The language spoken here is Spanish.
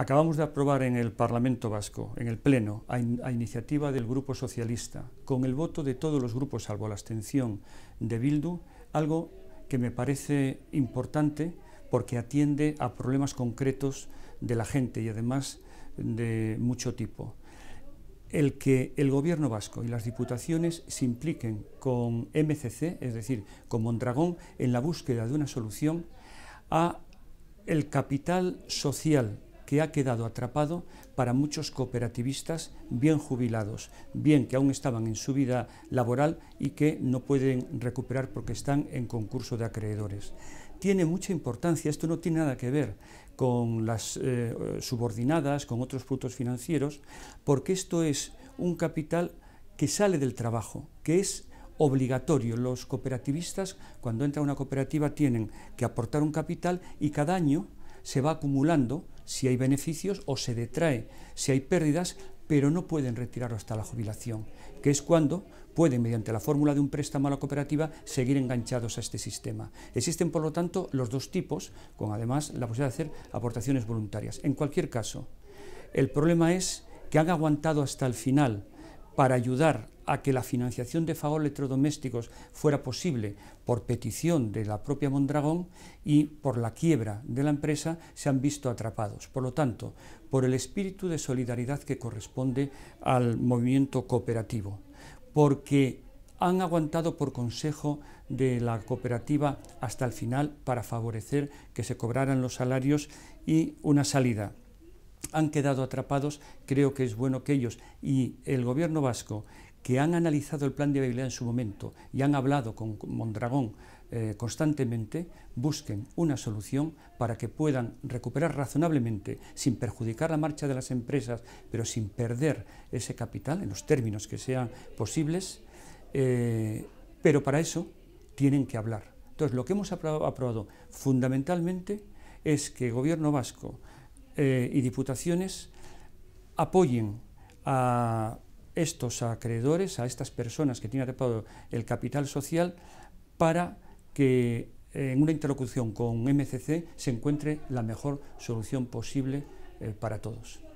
Acabamos de aprobar en el Parlamento Vasco, en el Pleno, a, iniciativa del Grupo Socialista, con el voto de todos los grupos, salvo la abstención de Bildu, algo que me parece importante porque atiende a problemas concretos de la gente y además de mucho tipo. El que el gobierno vasco y las diputaciones se impliquen con MCC, es decir, con Mondragón, en la búsqueda de una solución a el capital social que ha quedado atrapado para muchos cooperativistas bien jubilados, bien que aún estaban en su vida laboral y que no pueden recuperar porque están en concurso de acreedores. Tiene mucha importancia, esto no tiene nada que ver con las eh, subordinadas, con otros productos financieros, porque esto es un capital que sale del trabajo, que es obligatorio. Los cooperativistas, cuando entra a una cooperativa, tienen que aportar un capital y cada año se va acumulando si hay beneficios o se detrae si hay pérdidas, pero no pueden retirarlo hasta la jubilación, que es cuando pueden, mediante la fórmula de un préstamo a la cooperativa, seguir enganchados a este sistema. Existen, por lo tanto, los dos tipos, con además la posibilidad de hacer aportaciones voluntarias. En cualquier caso, el problema es que han aguantado hasta el final para ayudar a que la financiación de Fagor Electrodomésticos fuera posible por petición de la propia Mondragón y por la quiebra de la empresa se han visto atrapados. Por lo tanto, por el espíritu de solidaridad que corresponde al movimiento cooperativo, porque han aguantado por consejo de la cooperativa hasta el final para favorecer que se cobraran los salarios y una salida han quedado atrapados, creo que es bueno que ellos y el gobierno vasco que han analizado el plan de viabilidad en su momento y han hablado con Mondragón eh, constantemente, busquen una solución para que puedan recuperar razonablemente, sin perjudicar la marcha de las empresas, pero sin perder ese capital, en los términos que sean posibles, eh, pero para eso tienen que hablar. Entonces, lo que hemos aprobado fundamentalmente es que Gobierno vasco eh, y Diputaciones apoyen a estos acreedores, a estas personas que tienen atrapado el capital social, para que eh, en una interlocución con MCC se encuentre la mejor solución posible eh, para todos.